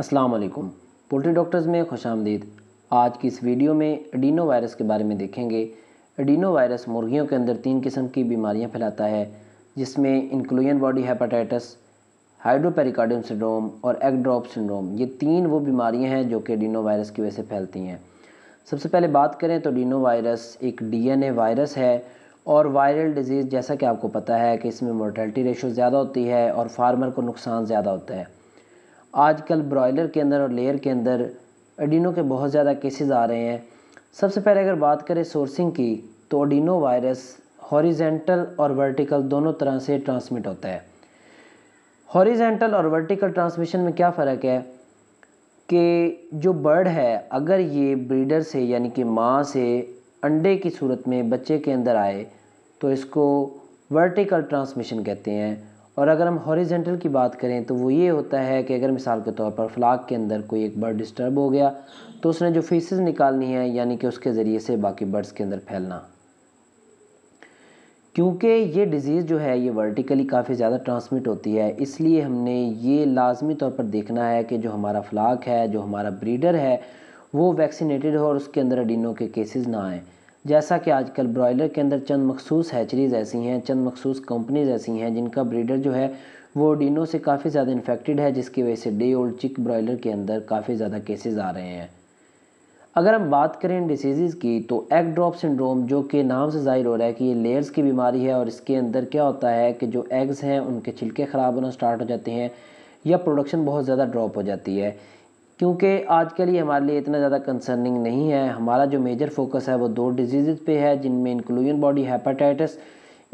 वालेकुम poultry doctors में खुश आमदीद आज की इस वीडियो में एडीनो वायरस के बारे में देखेंगे एडीनो वायरस मुर्गियों के अंदर तीन किस्म की बीमारियां फैलाता है जिसमें inclusion body hepatitis hydropericardium syndrome और एग ड्रॉप सिंड्रोम ये तीन वो बीमारियाँ हैं जो कि एडीनो वायरस की वजह से फैलती हैं सबसे पहले बात करें तो डीनो वायरस एक डी वायरस है और वायरल डिजीज़ जैसा कि आपको पता है कि इसमें मोर्टेलिटी रेशो ज़्यादा होती है और फार्मर को नुकसान ज़्यादा होता है आजकल ब्रॉयलर के अंदर और लेयर के अंदर अडीनो के बहुत ज़्यादा केसेस आ रहे हैं सबसे पहले अगर बात करें सोर्सिंग की तो अडीनो वायरस हॉरिजेंटल और वर्टिकल दोनों तरह से ट्रांसमिट होता है हॉरिजेंटल और वर्टिकल ट्रांसमिशन में क्या फ़र्क है कि जो बर्ड है अगर ये ब्रीडर से यानी कि माँ से अंडे की सूरत में बच्चे के अंदर आए तो इसको वर्टिकल ट्रांसमिशन कहते हैं और अगर हम हॉरीजेंटल की बात करें तो वो ये होता है कि अगर मिसाल के तौर पर फ्लाक के अंदर कोई एक बर्ड डिस्टर्ब हो गया तो उसने जो फीसेस निकालनी है यानी कि उसके ज़रिए से बाकी बर्ड्स के अंदर फैलना क्योंकि ये डिज़ीज़ जो है ये वर्टिकली काफ़ी ज़्यादा ट्रांसमिट होती है इसलिए हमने ये लाजमी तौर पर देखना है कि जो हमारा फ्लाक है जो हमारा ब्रीडर है वो वैक्सीनेटेड हो और उसके अंदर अडीनों के केसेस ना आएँ जैसा कि आजकल ब्रॉयलर के अंदर चंद मखसूस हैचरीज़ ऐसी हैं चंद मखसूस कंपनीज़ ऐसी हैं जिनका ब्रीडर जो है वो डिनो से काफ़ी ज़्यादा इन्फेक्टेड है जिसकी वजह से डे ओल्ड चिक ब्रॉयलर के अंदर काफ़ी ज़्यादा केसेस आ रहे हैं अगर हम बात करें डिसीज़ की तो एग ड्रॉप सिंड्रोम जो कि नाम से ज़ाहिर हो रहा है कि ये लेयर्स की बीमारी है और इसके अंदर क्या होता है कि जो एग्स हैं उनके छिलके ख़राब होना स्टार्ट हो जाते हैं या प्रोडक्शन बहुत ज़्यादा ड्रॉप हो जाती है क्योंकि आज के लिए हमारे लिए इतना ज़्यादा कंसर्निंग नहीं है हमारा जो मेजर फोकस है वो दो डिजीज़ पे है जिनमें इंक्लूजन बॉडी हेपाटाइटिस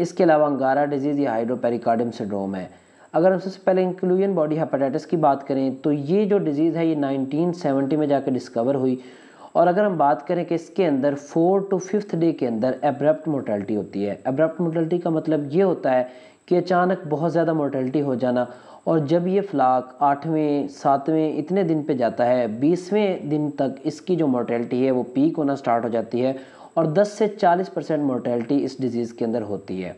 इसके अलावा अंगारा डिजीज़ या हाइड्रोपेरिकार्डियम सिड्रोम है अगर हम सबसे पहले इंक्लूजन बॉडी हेपाटाइटिस की बात करें तो ये जो डिज़ीज़ है ये नाइनटीन में जाकर डिस्कवर हुई और अगर हम बात करें कि इसके अंदर फोर टू फिफ्थ डे के अंदर एब्रप्ट मोटेलिटी होती है एब्रप्ट मोटेलिटी का मतलब ये होता है कि अचानक बहुत ज़्यादा मोर्टेलिटी हो जाना और जब ये फ्लाक आठवें सातवें इतने दिन पे जाता है बीसवें दिन तक इसकी जो मोर्टेलिटी है वो पीक होना स्टार्ट हो जाती है और 10 से 40 परसेंट मोर्टेलिटी इस डिज़ीज़ के अंदर होती है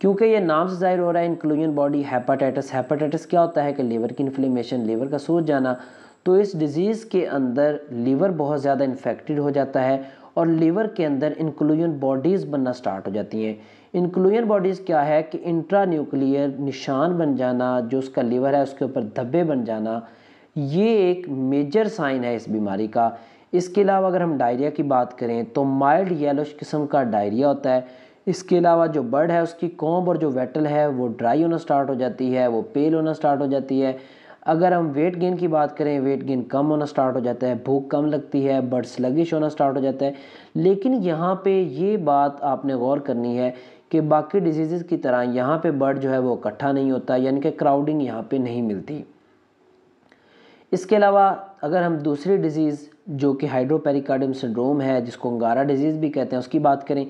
क्योंकि ये नाम से ज़ाहिर हो रहा है इंक्लूजन बॉडी हेपाटाइटिस हेपाटाइटिस क्या होता है कि लीवर की इन्फ्लेमेशन लीवर का सूझ जाना तो इस डिज़ीज़ के अंदर लीवर बहुत ज़्यादा इन्फेक्टेड हो जाता है और लीवर के अंदर इंक्लूजन बॉडीज़ बनना स्टार्ट हो जाती हैं इंक्लूजन बॉडीज़ क्या है कि इंट्रा न्यूक्लियर निशान बन जाना जो उसका लीवर है उसके ऊपर धब्बे बन जाना ये एक मेजर साइन है इस बीमारी का इसके अलावा अगर हम डायरिया की बात करें तो माइल्ड येलोश किस्म का डायरिया होता है इसके अलावा जो बर्ड है उसकी कॉम्ब और जो वेटल है वो ड्राई होना स्टार्ट हो जाती है वो पेल होना स्टार्ट हो जाती है अगर हम वेट गेन की बात करें वेट गेन कम होना स्टार्ट हो जाता है भूख कम लगती है बट स्लगिश होना स्टार्ट हो जाता है लेकिन यहाँ पे ये बात आपने गौर करनी है कि बाकी डिजीज़ की तरह यहाँ पे बर्ड जो है वो इकट्ठा नहीं होता यानी कि क्राउडिंग यहाँ पे नहीं मिलती इसके अलावा अगर हम दूसरी डिजीज़ जो कि हाइड्रोपेरिकार्डियम सिंड्रोम है जिसको अंगारा डिजीज़ भी कहते हैं उसकी बात करें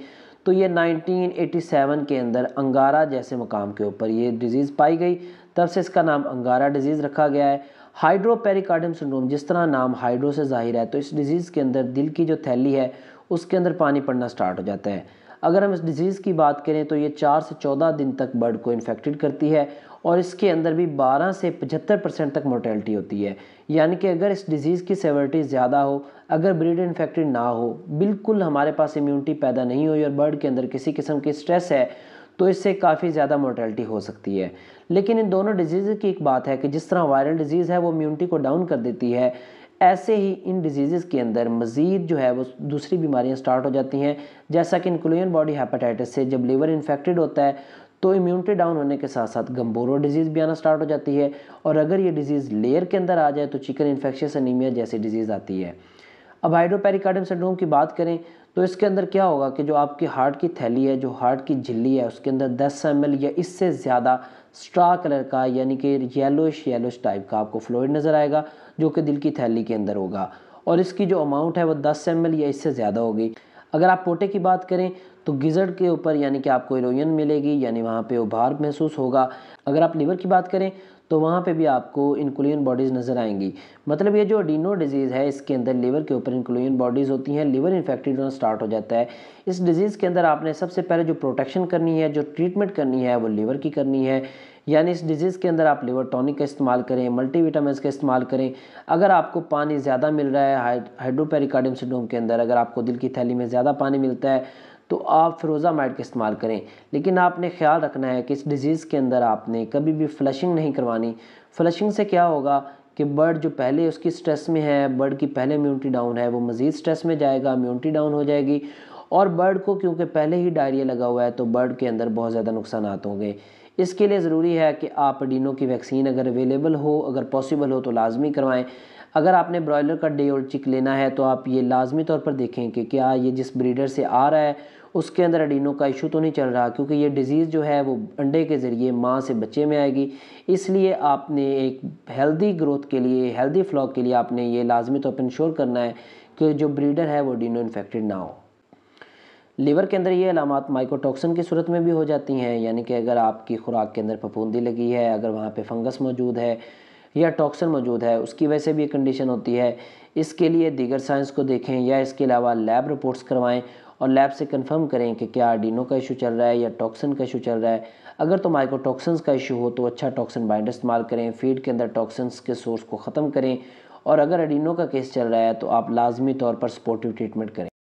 तो ये 1987 के अंदर अंगारा जैसे मकाम के ऊपर ये डिज़ीज़ पाई गई तब से इसका नाम अंगारा डिजीज़ रखा गया है हाइड्रोपेरिकार्डियम सिंड्रोम जिस तरह नाम हाइड्रो से ज़ाहिर है तो इस डिज़ीज़ के अंदर दिल की जो थैली है उसके अंदर पानी पड़ना स्टार्ट हो जाता है अगर हम इस डिज़ीज़ की बात करें तो ये चार से चौदह दिन तक बर्ड को इन्फेक्टेड करती है और इसके अंदर भी 12 से 75 परसेंट तक मोर्टेलिटी होती है यानी कि अगर इस डिज़ीज़ की सेवर्टी ज़्यादा हो अगर ब्रीड इन्फेक्टेड ना हो बिल्कुल हमारे पास इम्यूनिटी पैदा नहीं हुई और बर्ड के अंदर किसी किस्म की स्ट्रेस है तो इससे काफ़ी ज़्यादा मोर्टेलिटी हो सकती है लेकिन इन दोनों डिजीज़ की एक बात है कि जिस तरह वायरल डिजीज़ है वो इम्यूनिटी को डाउन कर देती है ऐसे ही इन डिजीज़ के अंदर मज़ीद जो है वो दूसरी बीमारियाँ स्टार्ट हो जाती हैं जैसा कि इनक्लून बॉडी हेपेटाइटिस से जब लीवर इन्फेक्टेड होता है तो इम्यूनिटी डाउन होने के साथ साथ गंबोरो डिजीज़ भी आना स्टार्ट हो जाती है और अगर ये डिजीज़ लेयर के अंदर आ जाए तो चिकन इन्फेक्शन अनिमिया जैसी डिजीज़ आती है अब हाइड्रोपेरिकार्डम सिंड्रोम की बात करें तो इसके अंदर क्या होगा कि जो आपकी हार्ट की थैली है जो हार्ट की झिल्ली है उसके अंदर 10 एम या इससे ज़्यादा स्ट्रा कलर का यानी कि येलोश येलोश टाइप का आपको फ्लोइड नज़र आएगा जो कि दिल की थैली के अंदर होगा और इसकी जो अमाउंट है वो 10 एम या इससे ज़्यादा होगी अगर आप पोटे की बात करें तो गिजर्ड के ऊपर यानी कि आपको इरोजन मिलेगी यानी वहाँ पे उभार महसूस होगा अगर आप लीवर की बात करें तो वहाँ पे भी आपको इनक्लून बॉडीज़ नज़र आएंगी मतलब ये जो अडीनो डिजीज़ है इसके अंदर लीवर के ऊपर इनक्लून बॉडीज़ होती हैं लीवर इन्फेक्टेड होना स्टार्ट हो जाता है इस डिज़ीज़ के अंदर आपने सबसे पहले जो प्रोटेक्शन करनी है जो ट्रीटमेंट करनी है वो लीवर की करनी है यानी इस डिजीज़ के अंदर आप लिवर टॉनिक का इस्तेमाल करें मल्टीविटामिन का इस्तेमाल करें अगर आपको पानी ज़्यादा मिल रहा है हाइड्रोपेरिकार्डियम सिंड्रोम के अंदर अगर आपको दिल की थैली में ज़्यादा पानी मिलता है तो आप माइट का इस्तेमाल करें लेकिन आपने ख्याल रखना है कि इस डिज़ीज़ के अंदर आपने कभी भी फ्लशिंग नहीं करवानी फ्लशिंग से क्या होगा कि बर्ड जो पहले उसकी स्ट्रेस में है बर्ड की पहले इम्यूनिटी डाउन है वो मज़ीद स्ट्रेस में जाएगा इम्यूनिटी डाउन हो जाएगी और बर्ड को क्योंकि पहले ही डायरिया लगा हुआ है तो बर्ड के अंदर बहुत ज़्यादा नुकसान होंगे इसके लिए ज़रूरी है कि आप डीनो की वैक्सीन अगर अवेलेबल हो अगर पॉसिबल हो तो लाजमी करवाएं अगर आपने ब्रॉयलर का डे और चिक लेना है तो आप ये लाजमी तौर पर देखें कि क्या ये जिस ब्रीडर से आ रहा है उसके अंदर अडीनो का इशू तो नहीं चल रहा क्योंकि ये डिज़ीज़ जो है वो अंडे के ज़रिए माँ से बच्चे में आएगी इसलिए आपने एक हेल्दी ग्रोथ के लिए हेल्दी फ्लॉक के लिए आपने ये लाजमी तौर पर इंश्योर करना है कि जो ब्रीडर है वो डीनो इन्फेक्टेड ना हो लीवर के अंदर ये अलामत माइकोटॉक्सिन की सूरत में भी हो जाती हैं यानी कि अगर आपकी खुराक के अंदर फफूंदी लगी है अगर वहाँ पे फंगस मौजूद है या टॉक्सिन मौजूद है उसकी वजह से भी कंडीशन होती है इसके लिए दीगर साइंस को देखें या इसके अलावा लैब रिपोर्ट्स करवाएं और लैब से कंफर्म करें कि क्या आर्डिनो का इशू चल रहा है या टॉक्सिन का इशू चल रहा है अगर तो माइकोटॉक्सिन्स का इशू हो तो अच्छा टॉक्सिन बाइंडर इस्तेमाल करें फीड के अंदर टॉक्सिन्स के सोर्स को ख़त्म करें और अगर अडीनो का केस चल रहा है तो आप लाजमी तौर पर सपोर्टिव ट्रीटमेंट करें